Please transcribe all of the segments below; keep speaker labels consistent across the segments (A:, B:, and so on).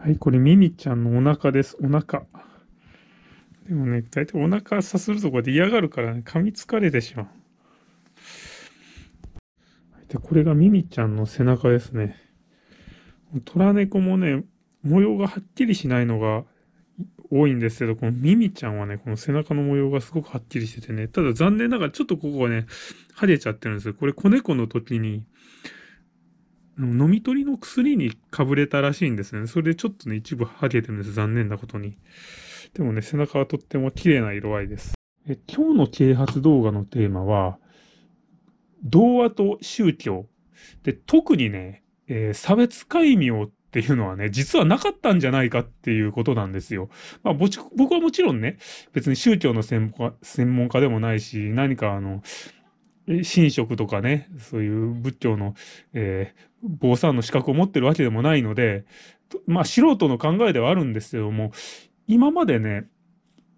A: はい、これミミちゃんのお腹です。お腹。でもね、大体お腹さするとこで嫌がるからね、噛みつかれてしまう。で、これがミミちゃんの背中ですね。虎猫もね、模様がはっきりしないのが多いんですけど、このミミちゃんはね、この背中の模様がすごくはっきりしててね、ただ残念ながらちょっとここはね、はれちゃってるんですよ。これ子猫の時に飲み取りの薬にかぶれたらしいんですね。それでちょっとね、一部剥げてるんです。残念なことに。でもね、背中はとっても綺麗な色合いです。え今日の啓発動画のテーマは、童話と宗教。で、特にね、えー、差別解明っていうのはね、実はなかったんじゃないかっていうことなんですよ。まあ、僕はもちろんね、別に宗教の専門家でもないし、何かあの、神職とかね、そういう仏教の、えー、坊さんの資格を持ってるわけでもないので、まあ素人の考えではあるんですけども、今までね、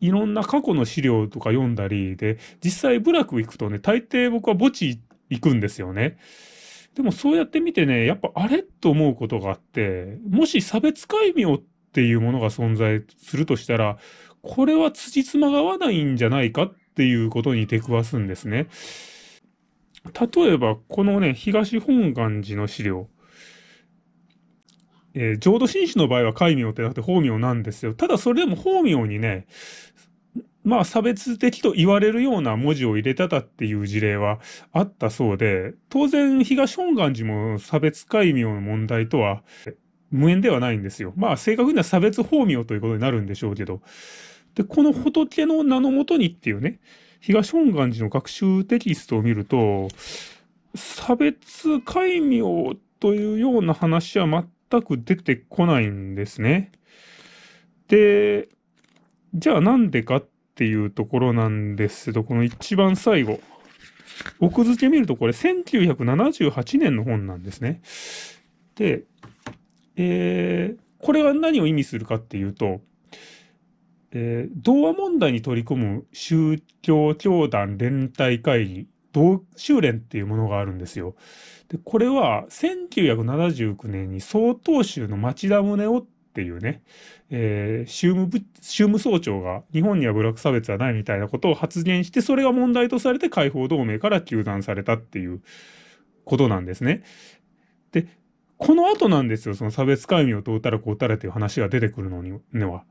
A: いろんな過去の資料とか読んだりで、実際部落行くとね、大抵僕は墓地行くんですよね。でもそうやって見てね、やっぱあれと思うことがあって、もし差別解明っていうものが存在するとしたら、これは辻褄が合わないんじゃないかっていうことに出くわすんですね。例えば、このね、東本願寺の資料。えー、浄土真宗の場合は戒名ってなくて法名なんですよ。ただそれでも法名にね、まあ差別的と言われるような文字を入れてたっていう事例はあったそうで、当然東本願寺も差別戒名の問題とは無縁ではないんですよ。まあ正確には差別法名ということになるんでしょうけど。で、この仏の名のもとにっていうね、東本願寺の学習テキストを見ると、差別解明というような話は全く出てこないんですね。で、じゃあなんでかっていうところなんですけど、この一番最後。奥付け見るとこれ1978年の本なんですね。で、えー、これは何を意味するかっていうと、えー、童話問題に取り組む宗教教団連帯会議、同修連っていうものがあるんですよ。で、これは1979年に曹洞宗の町田宗夫っていうね、えー、宗務部、宗務総長が日本には部落差別はないみたいなことを発言して、それが問題とされて解放同盟から糾弾されたっていうことなんですね。で、この後なんですよ、その差別解明を問うたらこうたらっていう話が出てくるのには。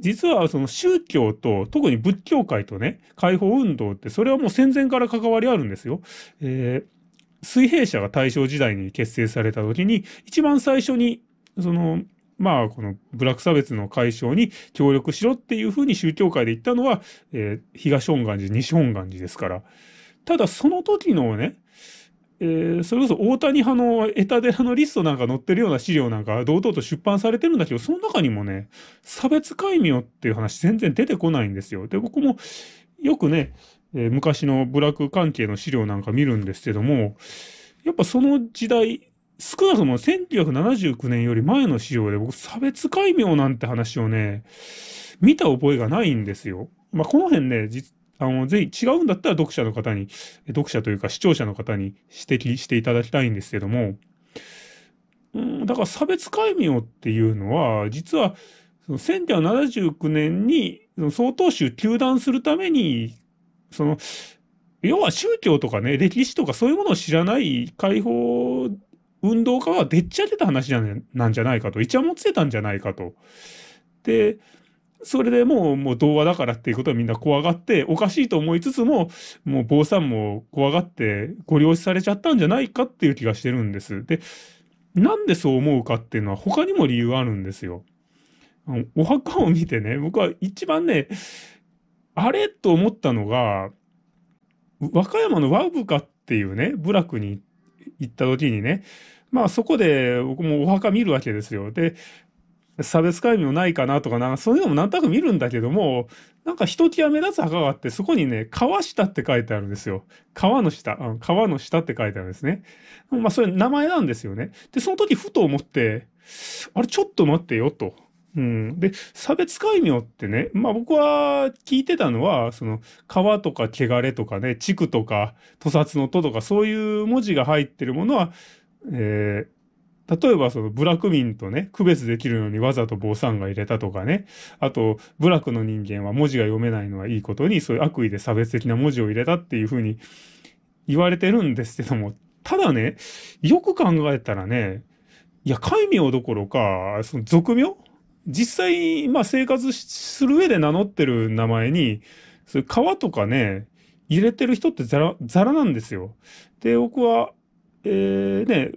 A: 実はその宗教と、特に仏教界とね、解放運動って、それはもう戦前から関わりあるんですよ。えー、水平社が大正時代に結成された時に、一番最初に、その、まあ、このブラック差別の解消に協力しろっていうふうに宗教界で言ったのは、えー、東本願寺、西本願寺ですから。ただ、その時のね、えー、それこそ大谷派のエタデラのリストなんか載ってるような資料なんか堂々と出版されてるんだけど、その中にもね、差別解明っていう話全然出てこないんですよ。で、僕もよくね、えー、昔の部落関係の資料なんか見るんですけども、やっぱその時代、少なくとも1979年より前の資料で僕差別解明なんて話をね、見た覚えがないんですよ。まあ、この辺ね、実あの、ぜひ違うんだったら読者の方に、読者というか視聴者の方に指摘していただきたいんですけども、うん、だから差別解明っていうのは、実は、その1979年に、その総統宗休断するために、その、要は宗教とかね、歴史とかそういうものを知らない解放運動家はでっち上げた話じゃ、なんじゃないかと、いちゃもつてたんじゃないかと。で、それでもう、もう童話だからっていうことはみんな怖がって、おかしいと思いつつも、もう坊さんも怖がってご了承されちゃったんじゃないかっていう気がしてるんです。で、なんでそう思うかっていうのは他にも理由あるんですよ。お墓を見てね、僕は一番ね、あれと思ったのが、和歌山の和部カっていうね、部落に行った時にね、まあそこで僕もお墓見るわけですよ。で、差別解明もないかなとかな、そういうのもなんとなく見るんだけども、なんかひときわ目立つ墓があって、そこにね、川下って書いてあるんですよ。川の下、うん、川の下って書いてあるんですね。まあ、それ名前なんですよね。で、その時ふと思って、あれ、ちょっと待ってよ、と。うん、で差別解明ってね、まあ、僕は聞いてたのはその川とか汚れとかね地区とか屠殺の都とかそういう文字が入ってるものは、えー、例えばその部落民とね、区別できるのにわざと坊さんが入れたとかね、あと部落の人間は文字が読めないのはいいことに、そういう悪意で差別的な文字を入れたっていうふうに言われてるんですけども、ただね、よく考えたらね、いや、戒名どころか、その俗名実際、まあ生活する上で名乗ってる名前に、そういう川とかね、入れてる人ってザラ、ザラなんですよ。で、僕は、えー、ね、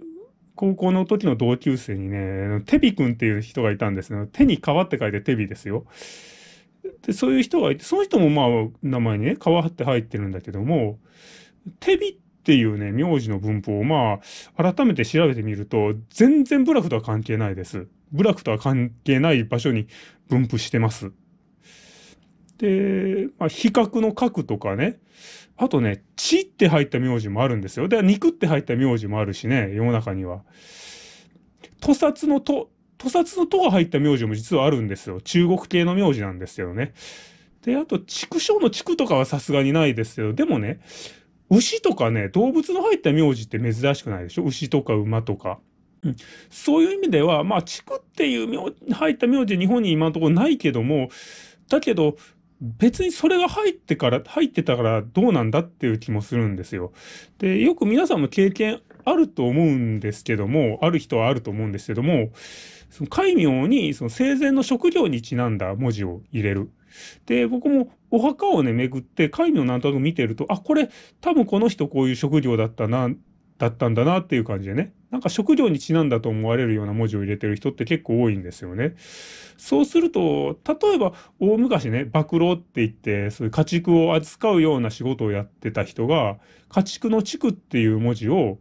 A: 高校の時の同級生にね、テビ君っていう人がいたんですね。手に川って書いてテビですよ。で、そういう人がいて、その人もまあ、名前にね、川って入ってるんだけども、テビっていうね、名字の文法をまあ、改めて調べてみると、全然ブラフとは関係ないです。ブックとは関係ない場所に分布してます。で、まあ、比較の核とかね。あとね、血って入った名字もあるんですよ。で、肉って入った名字もあるしね、世の中には。屠殺のと、屠殺のとが入った名字も実はあるんですよ。中国系の名字なんですけどね。で、あと、畜生の畜とかはさすがにないですけど、でもね、牛とかね、動物の入った名字って珍しくないでしょ牛とか馬とか。うん、そういう意味では、まあ、畜っていう入った名字、日本に今のところないけども、だけど、別にそれが入ってから、入ってたからどうなんだっていう気もするんですよ。で、よく皆さんも経験あると思うんですけども、ある人はあると思うんですけども、その戒名にその生前の職業にちなんだ文字を入れる。で、僕もお墓をね、巡って戒名なんとなく見てると、あ、これ多分この人こういう職業だったな、だったんだなっていう感じでね。なんか職業にちなんだと思われるような文字を入れてる人って結構多いんですよね。そうすると、例えば大昔ね、暴露って言って、そういう家畜を扱うような仕事をやってた人が、家畜の畜っていう文字を、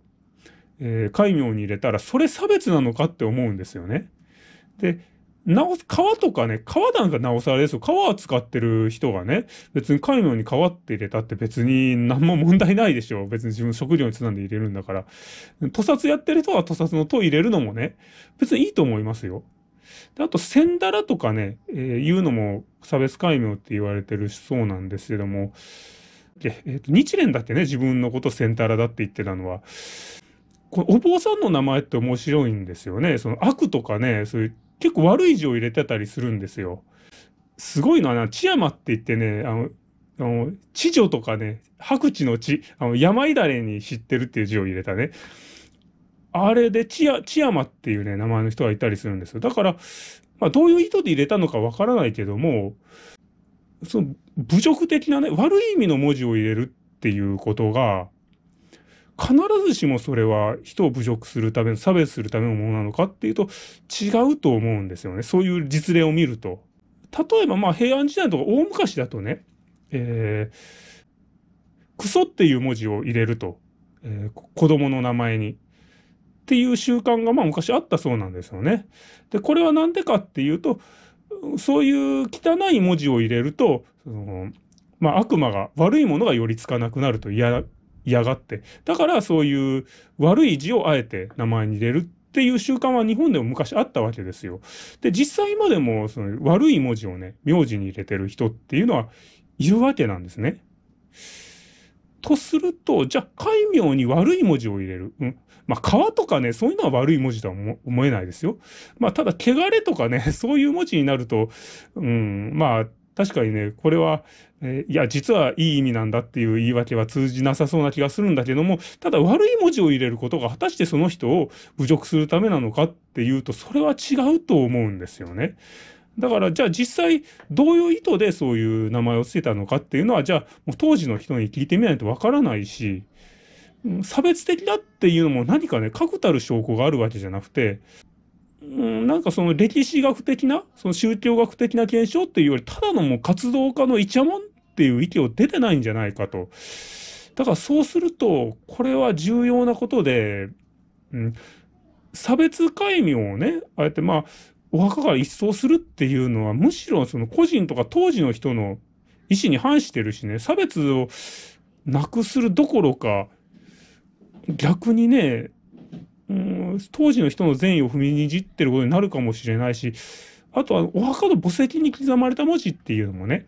A: えー、戒名に入れたら、それ差別なのかって思うんですよね。で、直す、とかね、川なんかなおさらですよ。川を使ってる人がね、別に海のに川って入れたって別に何も問題ないでしょ。別に自分の食料につなんで入れるんだから。屠殺やってる人は屠殺の塔入れるのもね、別にいいと思いますよ。であと、千ンとかね、えー、いうのも差別解明って言われてるそうなんですけども、でえー、と日蓮だってね、自分のこと千ンだって言ってたのは、これお坊さんの名前って面白いんですよね。その悪とかね、そういう結構悪い字を入れてたりするんですよ。すごいのはな、千山って言ってね、あの、あの知女とかね、白地の地、あの山いだれに知ってるっていう字を入れたね。あれで千山っていうね、名前の人がいたりするんですよ。だから、まあ、どういう意図で入れたのかわからないけども、その侮辱的なね、悪い意味の文字を入れるっていうことが、必ずしもそれは人を侮辱するための差別するためのものなのかっていうと違うと思うんですよね。そういう実例を見ると。例えばまあ平安時代とか大昔だとね、えー、クソっていう文字を入れると、えー、子供の名前に。っていう習慣がまあ昔あったそうなんですよね。で、これは何でかっていうと、そういう汚い文字を入れると、そのまあ、悪魔が悪いものが寄りつかなくなると嫌嫌がって。だからそういう悪い字をあえて名前に入れるっていう習慣は日本でも昔あったわけですよ。で、実際今でもその悪い文字をね、名字に入れてる人っていうのはいるわけなんですね。とすると、じゃあ、海名に悪い文字を入れる。うん。まあ、川とかね、そういうのは悪い文字とは思えないですよ。まあ、ただ、汚れとかね、そういう文字になると、うん、まあ、確かにね、これは、えー、いや、実はいい意味なんだっていう言い訳は通じなさそうな気がするんだけども、ただ悪い文字を入れることが果たしてその人を侮辱するためなのかっていうと、それは違うと思うんですよね。だから、じゃあ実際、どういう意図でそういう名前を付けたのかっていうのは、じゃあ、もう当時の人に聞いてみないとわからないし、差別的だっていうのも何かね、確たる証拠があるわけじゃなくて、うん、なんかその歴史学的な、その宗教学的な検証っていうより、ただのもう活動家のイチャモンっていう意見を出てないんじゃないかと。だからそうすると、これは重要なことで、うん、差別解明をね、あえてまあ、お墓から一掃するっていうのは、むしろその個人とか当時の人の意思に反してるしね、差別をなくするどころか、逆にね、うん、当時の人の善意を踏みにじってることになるかもしれないし、あとはお墓の墓石に刻まれた文字っていうのもね、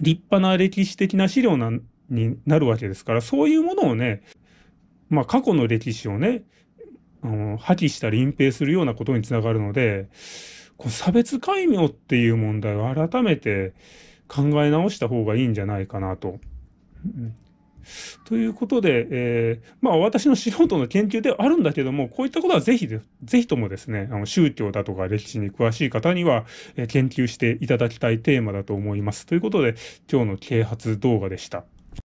A: 立派な歴史的な資料なになるわけですから、そういうものをね、まあ過去の歴史をね、あの破棄したり隠蔽するようなことにつながるので、この差別解明っていう問題を改めて考え直した方がいいんじゃないかなと。うんということで、えー、まあ私の素人の研究ではあるんだけども、こういったことはぜひ、ぜひともですね、あの宗教だとか歴史に詳しい方には、え研究していただきたいテーマだと思います。ということで、今日の啓発動画でした。